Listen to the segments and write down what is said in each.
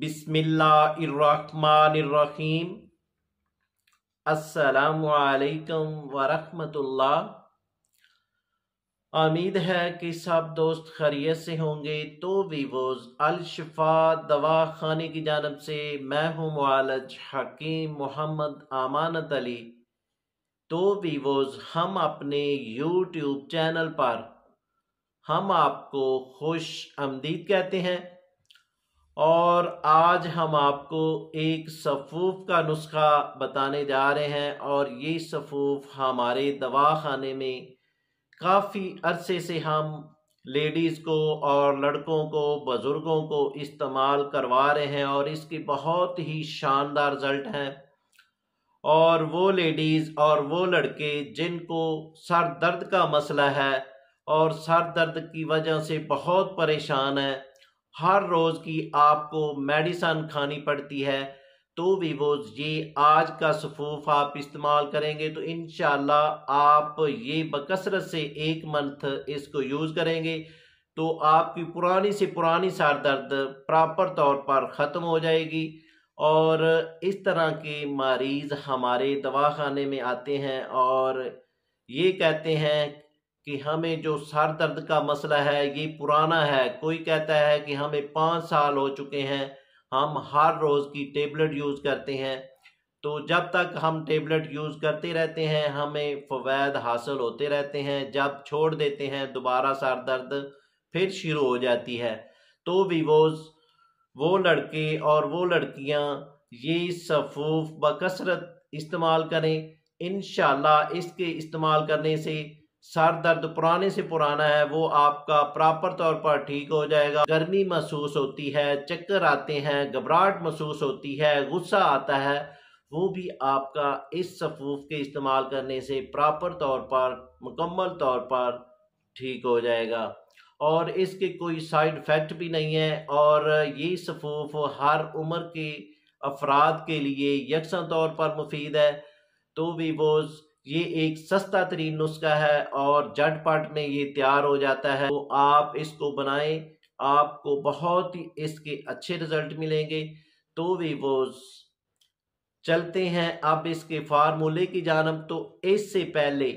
बिस्मिल्लाहिर्रहमानिर्रहीम असलकम वरहमतुल्लाह उम्मीद है कि सब दोस्त खैरियत से होंगे तो वीवोज अलशफा दवा खाने की जानब से मैं हूँ मालज हकीम मोहम्मद अमानत अली तो वीवोज हम अपने यूट्यूब चैनल पर हम आपको खुश आमदीद कहते हैं और आज हम आपको एक सफ़ूफ़ का नुस्खा बताने जा रहे हैं और ये सफ़ूफ़ हमारे दवा खाने में काफ़ी अरसे से हम लेडीज़ को और लड़कों को बुज़ुर्गों को इस्तेमाल करवा रहे हैं और इसके बहुत ही शानदार रिज़ल्ट हैं और वो लेडीज़ और वो लड़के जिनको सर दर्द का मसला है और सर दर्द की वजह से बहुत परेशान है हर रोज़ की आपको मेडिसन खानी पड़ती है तो वो ये आज का सफूफ आप इस्तेमाल करेंगे तो इन आप ये बकसरत से एक मंथ इसको यूज़ करेंगे तो आपकी पुरानी से पुरानी सार दर्द प्रॉपर तौर पर ख़त्म हो जाएगी और इस तरह के मरीज़ हमारे दवा खाने में आते हैं और ये कहते हैं कि हमें जो सर दर्द का मसला है ये पुराना है कोई कहता है कि हमें पाँच साल हो चुके हैं हम हर रोज़ की टेबलेट यूज़ करते हैं तो जब तक हम टेबलेट यूज़ करते रहते हैं हमें फवैद हासिल होते रहते हैं जब छोड़ देते हैं दोबारा सर दर्द फिर शुरू हो जाती है तो भी वो लड़के और वो लड़कियां ये सफूफ बकसरत इस्तेमाल करें इन इसके इस्तेमाल करने से सर दर्द पुराने से पुराना है वो आपका प्रॉपर तौर पर ठीक हो जाएगा गर्मी महसूस होती है चक्कर आते हैं घबराहट महसूस होती है गुस्सा आता है वो भी आपका इस सफूफ के इस्तेमाल करने से प्रॉपर तौर पर मुकम्मल तौर पर ठीक हो जाएगा और इसके कोई साइड इफ़ेक्ट भी नहीं है और ये सफूफ हर उम्र के अफराद के लिए यकसा तौर पर मुफीद है तो भी वो ये एक सस्ता तरीन नुस्खा है और झटपट में ये तैयार हो जाता है तो आप इसको बनाएं आपको बहुत ही इसके अच्छे रिजल्ट मिलेंगे तो वो चलते हैं अब इसके फार्मूले की जानब तो इससे पहले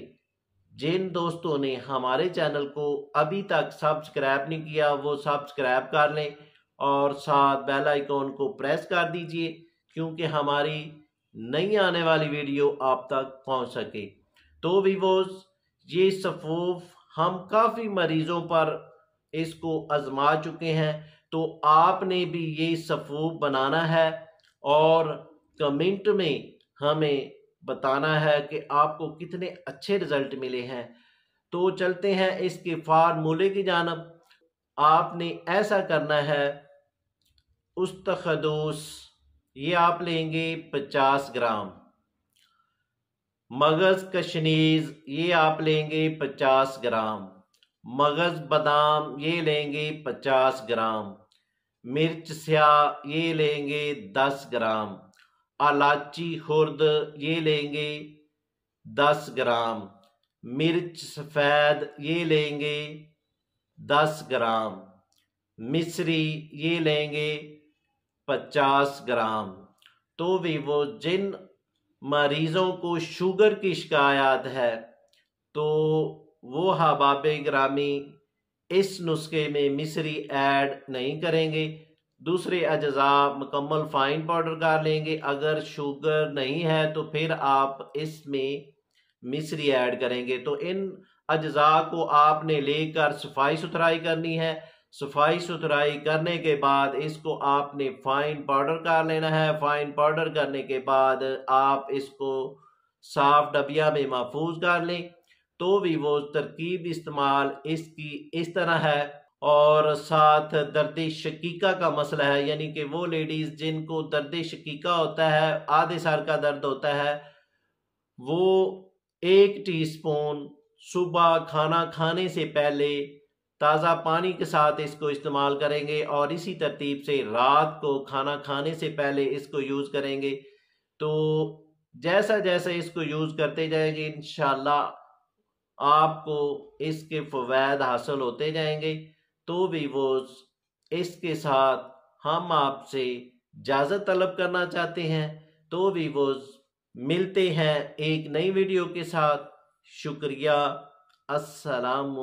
जिन दोस्तों ने हमारे चैनल को अभी तक सब्सक्राइब नहीं किया वो सब्सक्राइब कर लें और साथ बेल आइकॉन को प्रेस कर दीजिए क्योंकि हमारी नई आने वाली वीडियो आप तक पहुंच सके तो वीवोज ये सफूफ हम काफ़ी मरीज़ों पर इसको आजमा चुके हैं तो आपने भी ये सफूफ बनाना है और कमेंट में हमें बताना है कि आपको कितने अच्छे रिज़ल्ट मिले हैं तो चलते हैं इसके फार्मूले की जानब आपने ऐसा करना है उस्तखदूस ये आप लेंगे पचास ग्राम मगज़ कशनीज़ ये आप लेंगे पचास ग्राम मगज़ बादाम ये लेंगे पचास ग्राम मिर्च स्याह ये लेंगे दस ग्राम अलाची खुर्द ये लेंगे दस ग्राम मिर्च सफ़ेद ये लेंगे दस ग्राम मिश्री ये लेंगे पचास ग्राम तो भी वो जिन मरीज़ों को शुगर की शिकायत है तो वो हबाब ग्रामी इस नुस्खे में मिसरी ऐड नहीं करेंगे दूसरे अज्जा मुकम्मल फाइन पाउडर कर लेंगे अगर शुगर नहीं है तो फिर आप इसमें मिसरी ऐड करेंगे तो इन अज्जा को आपने लेकर सफाई सुथराई करनी है सफाई सुथराई करने के बाद इसको आपने फाइन पाउडर कर लेना है फाइन पाउडर करने के बाद आप इसको साफ डबिया में महफूज कर लें तो भी वो तरकीब इस्तेमाल इसकी इस तरह है और साथ दर्द शकीका का मसला है यानी कि वो लेडीज़ जिनको दर्द शकीका होता है आधे साल का दर्द होता है वो एक टीस्पून सुबह खाना खाने से पहले ताज़ा पानी के साथ इसको इस्तेमाल करेंगे और इसी तरतीब से रात को खाना खाने से पहले इसको यूज़ करेंगे तो जैसा जैसा इसको यूज़ करते जाएंगे इन आपको इसके फवाद हासिल होते जाएंगे तो भी वो इसके साथ हम आपसे इजाज़त तलब करना चाहते हैं तो भी वो मिलते हैं एक नई वीडियो के साथ शुक्रिया असलकम